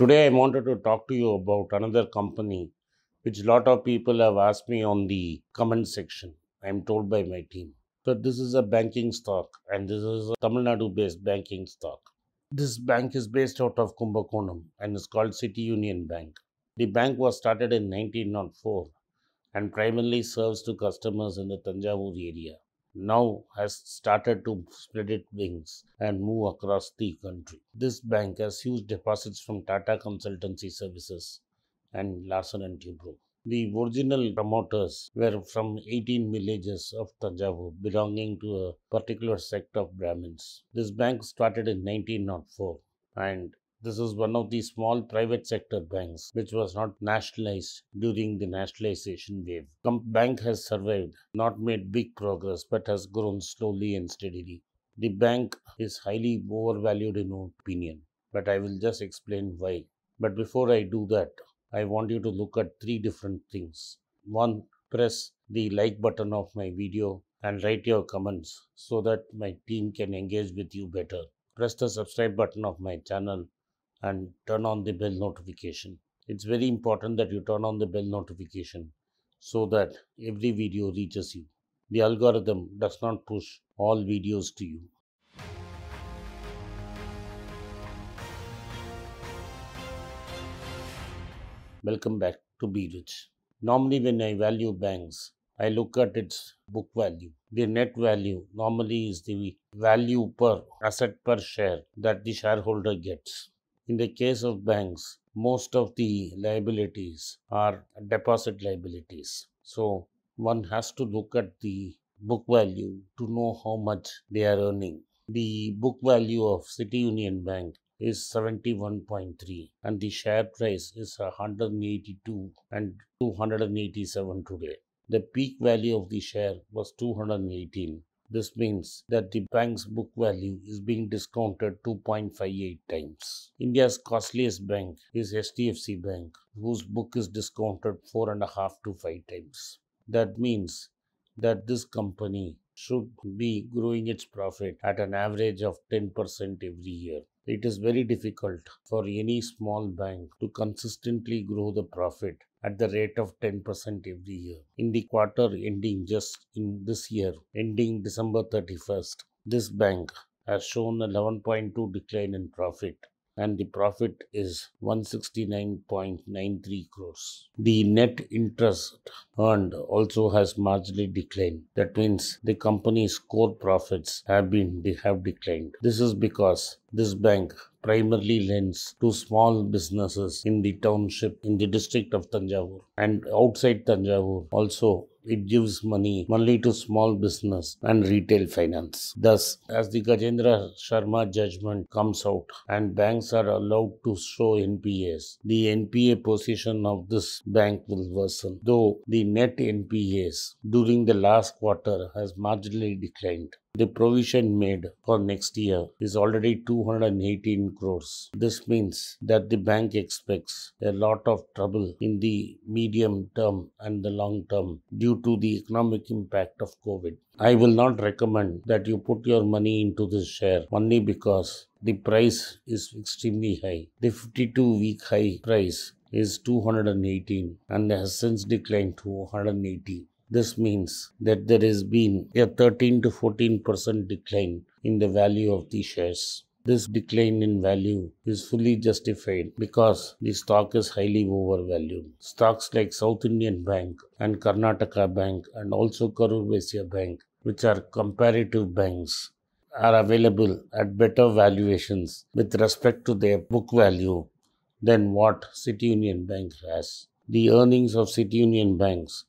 Today I wanted to talk to you about another company which lot of people have asked me on the comment section. I am told by my team. So this is a banking stock and this is a Tamil Nadu based banking stock. This bank is based out of Kumbakonam and is called City Union Bank. The bank was started in 1904 and primarily serves to customers in the Tanjavur area now has started to spread its wings and move across the country. This bank has huge deposits from Tata Consultancy Services and Larsen and Toubro. The original promoters were from 18 villages of Tanjavur belonging to a particular sect of Brahmins. This bank started in 1904 and this is one of the small private sector banks which was not nationalized during the nationalization wave. The bank has survived, not made big progress, but has grown slowly and steadily. The bank is highly overvalued in my opinion, but I will just explain why. But before I do that, I want you to look at three different things. One, press the like button of my video and write your comments so that my team can engage with you better. Press the subscribe button of my channel and turn on the bell notification. It's very important that you turn on the bell notification so that every video reaches you. The algorithm does not push all videos to you. Welcome back to Be Rich. Normally, when I value banks, I look at its book value. The net value normally is the value per asset per share that the shareholder gets. In the case of banks, most of the liabilities are deposit liabilities. So one has to look at the book value to know how much they are earning. The book value of City Union Bank is 71.3 and the share price is 182 and 287 today. The peak value of the share was 218 this means that the bank's book value is being discounted 2.58 times. India's costliest bank is HDFC Bank, whose book is discounted 4.5 to 5 times. That means that this company should be growing its profit at an average of 10% every year it is very difficult for any small bank to consistently grow the profit at the rate of 10% every year. In the quarter ending just in this year, ending December 31st, this bank has shown 11.2 decline in profit and the profit is 169.93 crores. The net interest earned also has marginally declined. That means the company's core profits have been have declined. This is because this bank primarily lends to small businesses in the township in the district of Tanjavur and outside Tanjavur also it gives money only to small business and retail finance. Thus, as the Gajendra Sharma judgment comes out and banks are allowed to show NPAs, the NPA position of this bank will worsen, though the net NPAs during the last quarter has marginally declined. The provision made for next year is already 218 crores. This means that the bank expects a lot of trouble in the medium term and the long term due to the economic impact of COVID. I will not recommend that you put your money into this share only because the price is extremely high. The 52 week high price is 218 and has since declined to 180. This means that there has been a 13 to 14 percent decline in the value of the shares. This decline in value is fully justified because the stock is highly overvalued. Stocks like South Indian Bank and Karnataka Bank and also Karur Bank, which are comparative banks, are available at better valuations with respect to their book value than what City Union Bank has. The earnings of City Union Banks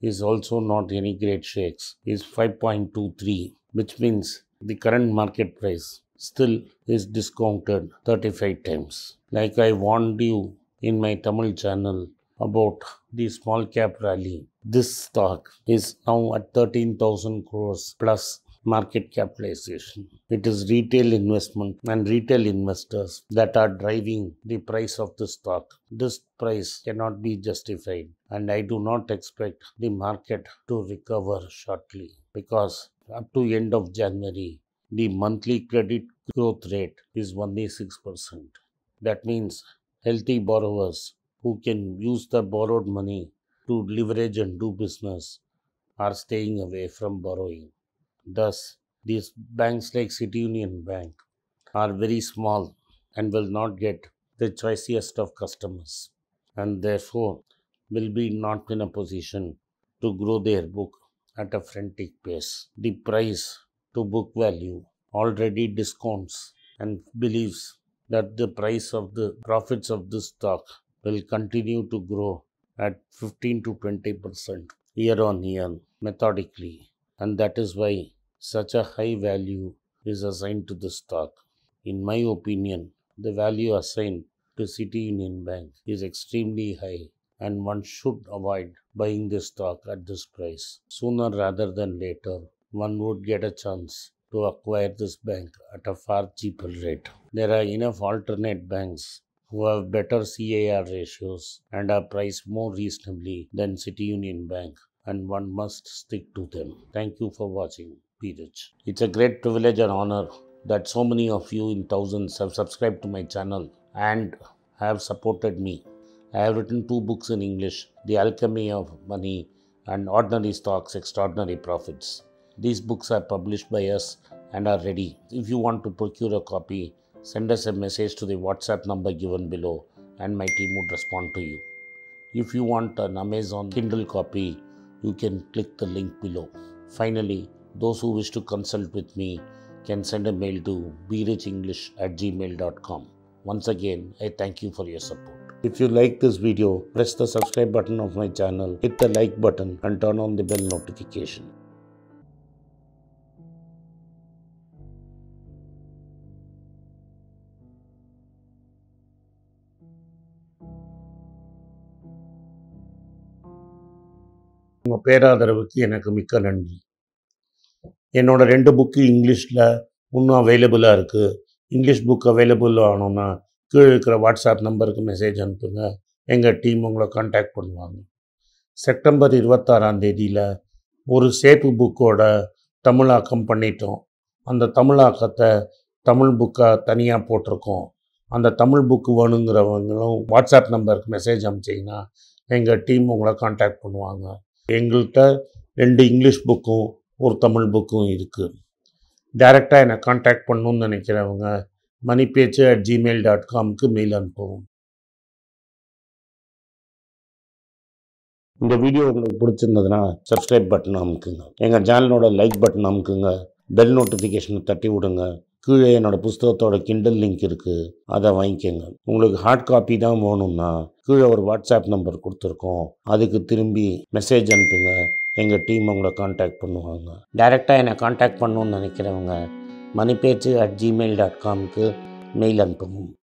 is also not any great shakes, is 5.23, which means the current market price still is discounted 35 times. Like I warned you in my Tamil channel about the small cap rally. This stock is now at 13,000 crores plus market capitalization. It is retail investment and retail investors that are driving the price of the stock. This price cannot be justified and I do not expect the market to recover shortly because up to end of January, the monthly credit growth rate is only 6%. That means healthy borrowers who can use the borrowed money to leverage and do business are staying away from borrowing. Thus, these banks like City Union Bank are very small and will not get the choicest of customers and therefore will be not in a position to grow their book at a frantic pace. The price to book value already discounts and believes that the price of the profits of this stock will continue to grow at 15 to 20 percent year on year methodically, and that is why such a high value is assigned to the stock. In my opinion, the value assigned to City Union Bank is extremely high and one should avoid buying the stock at this price. Sooner rather than later, one would get a chance to acquire this bank at a far cheaper rate. There are enough alternate banks who have better CAR ratios and are priced more reasonably than City Union Bank and one must stick to them. Thank you for watching peerage. It's a great privilege and honor that so many of you in thousands have subscribed to my channel and have supported me. I have written two books in English The Alchemy of Money and Ordinary Stocks Extraordinary Profits. These books are published by us and are ready. If you want to procure a copy, send us a message to the WhatsApp number given below and my team would respond to you. If you want an Amazon Kindle copy, you can click the link below. Finally, those who wish to consult with me can send a mail to english at gmail.com. Once again, I thank you for your support. If you like this video, press the subscribe button of my channel, hit the like button and turn on the bell notification. உங்கள் பேராதரவுக்கு எனக்கு மிக்க நன்றி என்னோடய ரெண்டு book இங்கிலீஷில் இன்னும் அவைலபிளாக இருக்குது இங்கிலீஷ் புக் அவைலபிள் ஆகணும்னா கீழே இருக்கிற வாட்ஸ்அப் நம்பருக்கு மெசேஜ் அனுப்புங்க எங்கள் டீம் உங்களை காண்டாக்ட் பண்ணுவாங்க செப்டம்பர் இருபத்தாறாம் தேதியில் ஒரு சேப்பு புக்கோட தமிழாக்கம் பண்ணிட்டோம் அந்த தமிழாக்கத்தை தமிழ் புக்கை தனியாக போட்டிருக்கோம் அந்த தமிழ் புக்கு வேணுங்கிறவங்களும் வாட்ஸ்அப் நம்பருக்கு மெசேஜ் அனுப்பிச்சிங்கன்னா எங்கள் டீம் உங்களை காண்டாக்ட் பண்ணுவாங்க எங்கள்கிட்ட ரெண்டு இங்கிலீஷ் புக்கும் ஒரு தமிழ் புக்கும் இருக்குது டைரெக்டாக என்னை காண்டாக்ட் பண்ணணுன்னு நினைக்கிறவங்க Mani Pechu at Gmail dot காம்க்கு மெயில் அனுப்பவும் இந்த வீடியோ உங்களுக்கு பிடிச்சிருந்ததுன்னா சப்ஸ்கிரைப் பட்டன் அமுக்குங்க எங்கள் சேனலோட லைக் பட்டன் அமுக்குங்க பெல் நோட்டிஃபிகேஷனை தட்டி விடுங்க கீழே என்னோடய புஸ்தகத்தோட கிண்டல் லிங்க் இருக்குது அதை வாங்கிக்கோங்க உங்களுக்கு ஹார்ட் காப்பி தான் வேணும்னா கீழே ஒரு வாட்ஸ்அப் நம்பர் கொடுத்துருக்கோம் அதுக்கு திரும்பி மெசேஜ் அனுப்புங்க எங்கள் டீம் உங்களை காண்டாக்ட் பண்ணுவாங்க டைரெக்டாக என்னை காண்டாக்ட் பண்ணணுன்னு நினைக்கிறவங்க மணிப்பேச்சு அட் ஜிமெயில் டாட் காம்க்கு மெயில் அனுப்பவும்